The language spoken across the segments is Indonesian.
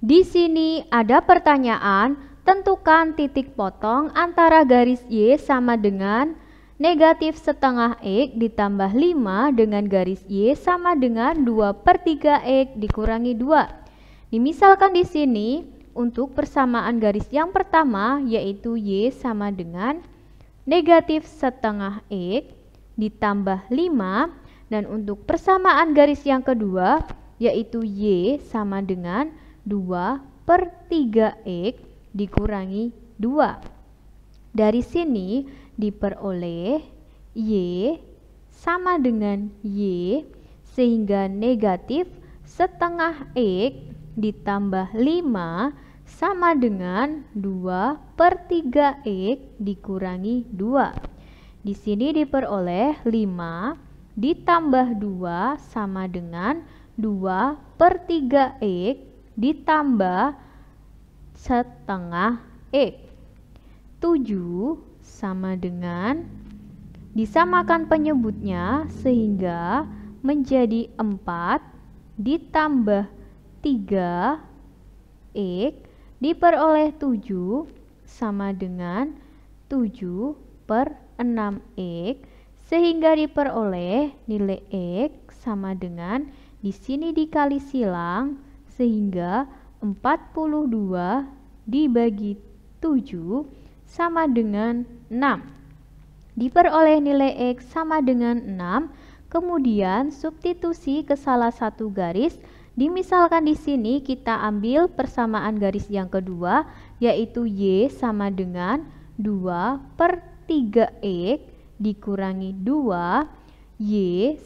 Di sini ada pertanyaan, tentukan titik potong antara garis Y sama dengan negatif setengah X ditambah 5 dengan garis Y sama dengan 2 per 3 X dikurangi 2. Dimisalkan di sini, untuk persamaan garis yang pertama yaitu Y sama dengan negatif setengah X ditambah 5 dan untuk persamaan garis yang kedua yaitu Y sama dengan negatif 2 per 3x dikurangi 2. Dari sini diperoleh Y sama dengan Y sehingga negatif setengah X ditambah 5 sama dengan 2 per 3x dikurangi 2. Di sini diperoleh 5 ditambah 2 sama dengan 2 per 3x ditambah setengah E. 7 sama dengan disamakan penyebutnya sehingga menjadi 4 ditambah 3 X e diperoleh 7 sama dengan 7 per 6 X e sehingga diperoleh nilai X e sama dengan di sini dikali silang sehingga 42 dibagi 7 sama dengan 6. Diperoleh nilai X sama dengan 6, kemudian substitusi ke salah satu garis. Dimisalkan di sini kita ambil persamaan garis yang kedua, yaitu Y sama dengan 2 per 3X dikurangi 2, Y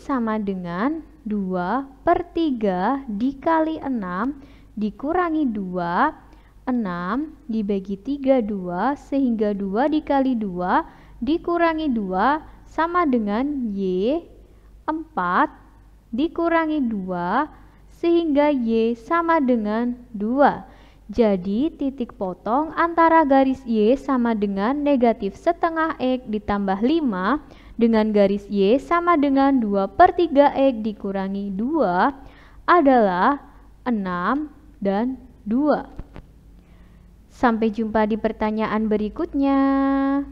sama dengan 2 per 3 dikali 6 dikurangi 2, 6 dibagi 3, 2 sehingga 2 dikali 2 dikurangi 2 sama dengan Y 4 dikurangi 2 sehingga Y sama dengan 2. Jadi titik potong antara garis Y sama dengan negatif setengah X ditambah 5 dengan garis Y sama dengan 2 per 3X dikurangi 2 adalah 6 dan 2. Sampai jumpa di pertanyaan berikutnya.